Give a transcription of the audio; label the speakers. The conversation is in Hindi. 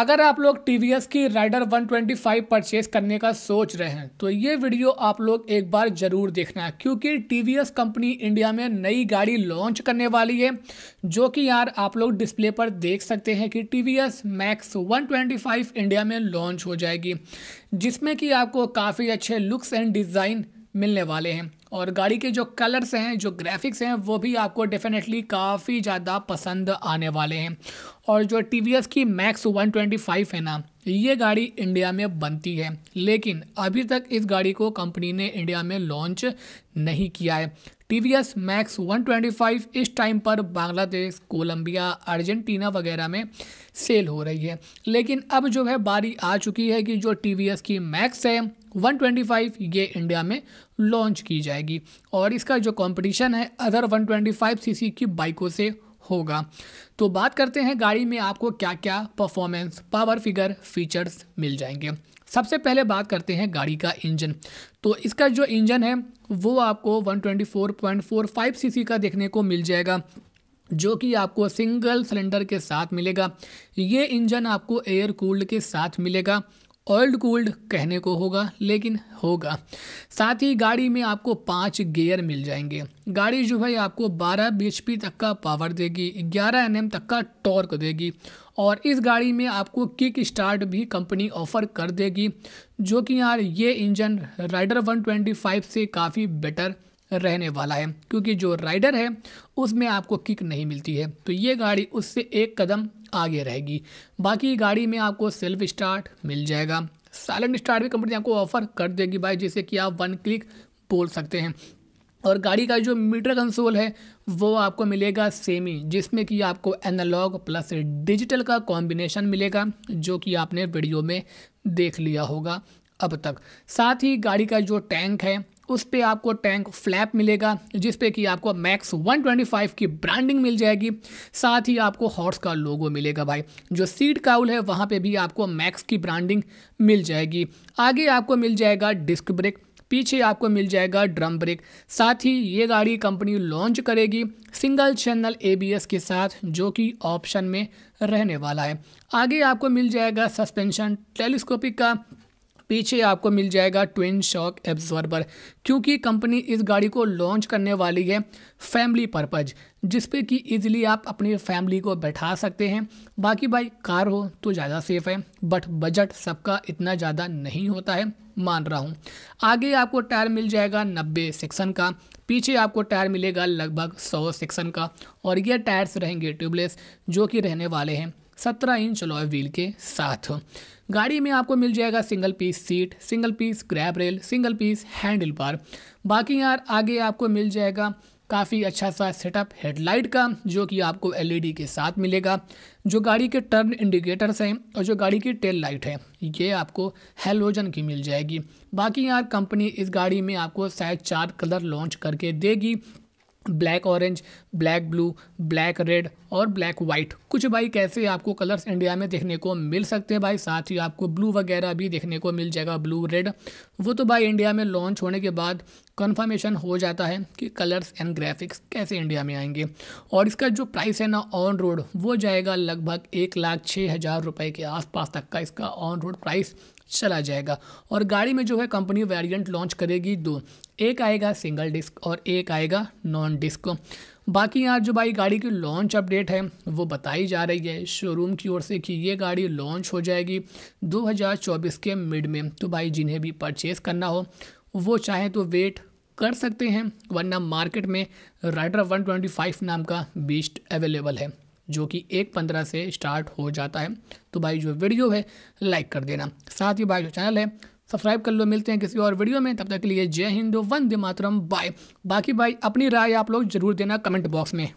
Speaker 1: अगर आप लोग टी की राइडर 125 परचेज करने का सोच रहे हैं तो ये वीडियो आप लोग एक बार ज़रूर देखना क्योंकि टी कंपनी इंडिया में नई गाड़ी लॉन्च करने वाली है जो कि यार आप लोग डिस्प्ले पर देख सकते हैं कि T V S Max one India में लॉन्च हो जाएगी जिसमें कि आपको काफ़ी अच्छे लुक्स एंड डिज़ाइन मिलने वाले हैं और गाड़ी के जो कलर्स हैं जो ग्राफिक्स हैं वो भी आपको डेफिनेटली काफ़ी ज़्यादा पसंद आने वाले हैं और जो टी की मैक्स 125 है ना ये गाड़ी इंडिया में बनती है लेकिन अभी तक इस गाड़ी को कंपनी ने इंडिया में लॉन्च नहीं किया है T V S Max one twenty five इस टाइम पर बांग्लादेश कोलंबिया अर्जेंटीना वगैरह में सेल हो रही है लेकिन अब जो है बारी आ चुकी है कि जो टी वी एस की मैक्स है 125 ये इंडिया में लॉन्च की जाएगी और इसका जो कंपटीशन है अदर 125 सीसी की बाइकों से होगा तो बात करते हैं गाड़ी में आपको क्या क्या परफॉर्मेंस पावर फिगर फीचर्स मिल जाएंगे सबसे पहले बात करते हैं गाड़ी का इंजन तो इसका जो इंजन है वो आपको 124.45 सीसी का देखने को मिल जाएगा जो कि आपको सिंगल सिलेंडर के साथ मिलेगा ये इंजन आपको एयर कूल्ड के साथ मिलेगा ओल्ड गोल्ड कहने को होगा लेकिन होगा साथ ही गाड़ी में आपको पाँच गियर मिल जाएंगे गाड़ी जो है आपको 12 बी तक का पावर देगी 11 एन तक का टॉर्क देगी और इस गाड़ी में आपको किक स्टार्ट भी कंपनी ऑफर कर देगी जो कि यार ये इंजन राइडर 125 से काफ़ी बेटर रहने वाला है क्योंकि जो राइडर है उसमें आपको किक नहीं मिलती है तो ये गाड़ी उससे एक कदम आगे रहेगी बाकी गाड़ी में आपको सेल्फ स्टार्ट मिल जाएगा साइलेंट स्टार्ट भी कंपनी आपको ऑफर कर देगी भाई जैसे कि आप वन क्लिक बोल सकते हैं और गाड़ी का जो मीटर कंसोल है वो आपको मिलेगा सेमी जिसमें कि आपको एनालॉग प्लस डिजिटल का कॉम्बिनेशन मिलेगा जो कि आपने वीडियो में देख लिया होगा अब तक साथ ही गाड़ी का जो टैंक है उस पर आपको टैंक फ्लैप मिलेगा जिस पे कि आपको मैक्स 125 की ब्रांडिंग मिल जाएगी साथ ही आपको हॉर्स का लोगो मिलेगा भाई जो सीट काउल है वहाँ पे भी आपको मैक्स की ब्रांडिंग मिल जाएगी आगे आपको मिल जाएगा डिस्क ब्रेक पीछे आपको मिल जाएगा ड्रम ब्रेक साथ ही ये गाड़ी कंपनी लॉन्च करेगी सिंगल चैनल ए के साथ जो कि ऑप्शन में रहने वाला है आगे आपको मिल जाएगा सस्पेंशन टेलीस्कोपिक का पीछे आपको मिल जाएगा ट्विन शॉक एब्जॉर्बर क्योंकि कंपनी इस गाड़ी को लॉन्च करने वाली है फैमिली पर्पज जिस पे कि इजीली आप अपनी फैमिली को बैठा सकते हैं बाकी भाई कार हो तो ज़्यादा सेफ़ है बट बजट सबका इतना ज़्यादा नहीं होता है मान रहा हूँ आगे आपको टायर मिल जाएगा नब्बे सेक्शन का पीछे आपको टायर मिलेगा लगभग सौ सेक्शन का और ये टायर्स रहेंगे ट्यूबलेस जो कि रहने वाले हैं सत्रह इंच लॉय व्हील के साथ गाड़ी में आपको मिल जाएगा single piece seat single piece grab rail single piece handle bar बाकी यार आगे आपको मिल जाएगा काफ़ी अच्छा सा सेटअप हेडलाइट का जो कि आपको एलईडी e के साथ मिलेगा जो गाड़ी के टर्न इंडिकेटर्स हैं और जो गाड़ी की टेल लाइट है ये आपको हेलोजन की मिल जाएगी बाकी यार कंपनी इस गाड़ी में आपको शायद चार कलर लॉन्च करके देगी black orange black blue black red और ब्लैक वाइट कुछ भाई कैसे आपको कलर्स इंडिया में देखने को मिल सकते हैं भाई साथ ही आपको ब्लू वगैरह भी देखने को मिल जाएगा ब्लू रेड वो तो भाई इंडिया में लॉन्च होने के बाद कंफर्मेशन हो जाता है कि कलर्स एंड ग्राफिक्स कैसे इंडिया में आएंगे और इसका जो प्राइस है ना ऑन रोड वो जाएगा लगभग एक लाख छः हज़ार रुपये के आसपास तक का इसका ऑन रोड प्राइस चला जाएगा और गाड़ी में जो है कंपनी वेरिएंट लॉन्च करेगी दो एक आएगा सिंगल डिस्क और एक आएगा नॉन डिस्क बाकी यार जो भाई गाड़ी की लॉन्च अपडेट है वो बताई जा रही है शोरूम की ओर से कि ये गाड़ी लॉन्च हो जाएगी 2024 के मिड में तो भाई जिन्हें भी परचेज़ करना हो वो चाहे तो वेट कर सकते हैं वरना मार्केट में राइडर 125 नाम का बीस्ट अवेलेबल है जो कि एक पंद्रह से स्टार्ट हो जाता है तो भाई जो वीडियो है लाइक कर देना साथ ही भाई जो चैनल है सब्सक्राइब कर लो मिलते हैं किसी और वीडियो में तब तक के लिए जय हिंद वंदे मातरम बाय बाकी भाई अपनी राय आप लोग जरूर देना कमेंट बॉक्स में